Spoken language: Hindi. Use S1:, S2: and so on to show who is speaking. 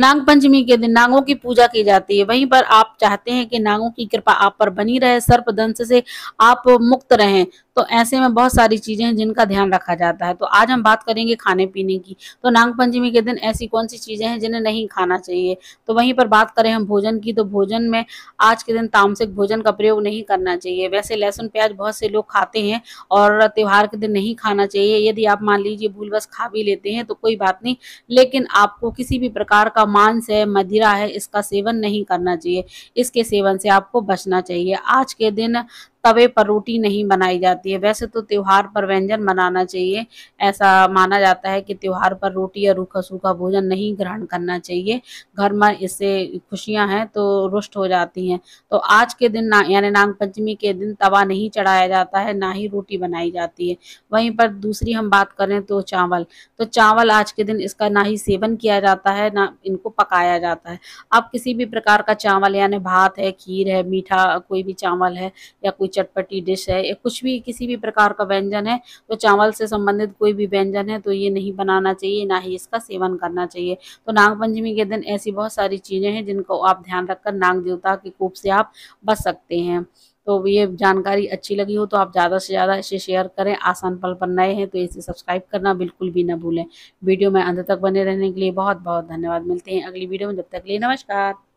S1: नाग पंचमी के दिन नागों की पूजा की जाती है वहीं पर आप चाहते हैं कि नागों की कृपा आप पर बनी रहे सर्पदंश से आप मुक्त रहें तो ऐसे में बहुत सारी चीज़ें हैं जिनका ध्यान रखा जाता है तो आज हम बात करेंगे खाने पीने की तो नाग पंचमी के दिन ऐसी कौन सी चीज़ें हैं जिन्हें नहीं खाना चाहिए तो वहीं पर बात करें हम भोजन की तो भोजन में आज के दिन तामसिक भोजन का प्रयोग नहीं करना चाहिए वैसे लहसुन प्याज बहुत से लोग खाते हैं और त्योहार के दिन नहीं खाना चाहिए यदि आप मान लीजिए भूलबस खा भी लेते हैं तो कोई बात नहीं लेकिन आपको किसी भी प्रकार का मांस है मदिरा है इसका सेवन नहीं करना चाहिए इसके सेवन से आपको बचना चाहिए आज के दिन तवे पर रोटी नहीं बनाई जाती है वैसे तो त्यौहार पर व्यंजन बनाना चाहिए ऐसा माना जाता है कि त्यौहार पर रोटी या रूखा सूखा भोजन नहीं ग्रहण करना चाहिए घर में इससे खुशियां हैं तो रुष्ट हो जाती हैं तो आज के दिन ना यानी नाग पंचमी के दिन तवा नहीं चढ़ाया जाता है ना ही रोटी बनाई जाती है वहीं पर दूसरी हम बात करें तो चावल तो चावल आज के दिन इसका ना ही सेवन किया जाता है ना इनको पकाया जाता है अब किसी भी प्रकार का चावल यानी भात है खीर है मीठा कोई भी चावल है या कोई चटपटी डिश है या कुछ भी किसी भी प्रकार का व्यंजन है तो चावल से संबंधित कोई भी व्यंजन है तो ये नहीं बनाना चाहिए ना ही इसका सेवन करना चाहिए तो नागपंचमी के दिन ऐसी बहुत सारी चीज़ें हैं जिनको आप ध्यान रखकर नाग देवता के कूप से आप बच सकते हैं तो ये जानकारी अच्छी लगी हो तो आप ज़्यादा से ज़्यादा इसे शेयर करें आसान पल पर नए हैं तो इसे सब्सक्राइब करना बिल्कुल भी ना भूलें वीडियो में अंत तक बने रहने के लिए बहुत बहुत धन्यवाद मिलते हैं अगली वीडियो में जब तक लिए नमस्कार